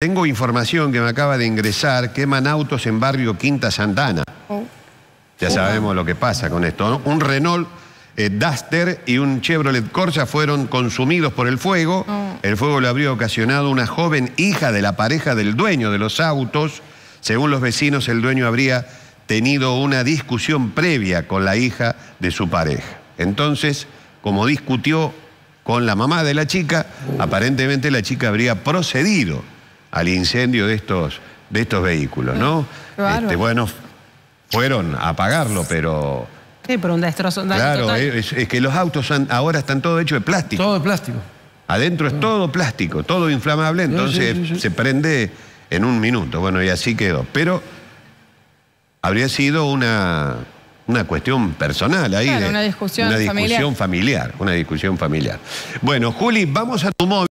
Tengo información que me acaba de ingresar, queman autos en barrio Quinta Santana. Oh. Ya sabemos lo que pasa con esto. Un Renault eh, Duster y un Chevrolet Corsa fueron consumidos por el fuego. Oh. El fuego lo habría ocasionado una joven hija de la pareja del dueño de los autos. Según los vecinos, el dueño habría tenido una discusión previa con la hija de su pareja. Entonces, como discutió con la mamá de la chica, aparentemente la chica habría procedido al incendio de estos, de estos vehículos, ¿no? Este, bueno, fueron a apagarlo, pero... Sí, pero un destrozo. claro, Es, que los autos ahora están todo hechos de plástico. Todo de plástico. Adentro es mm. todo plástico, todo inflamable, entonces se prende en un minuto. Bueno, y así quedó. Pero habría sido una, una cuestión personal ahí. una discusión, discusión familiar. familiar. Una discusión familiar. Bueno, Juli, vamos a tu móvil.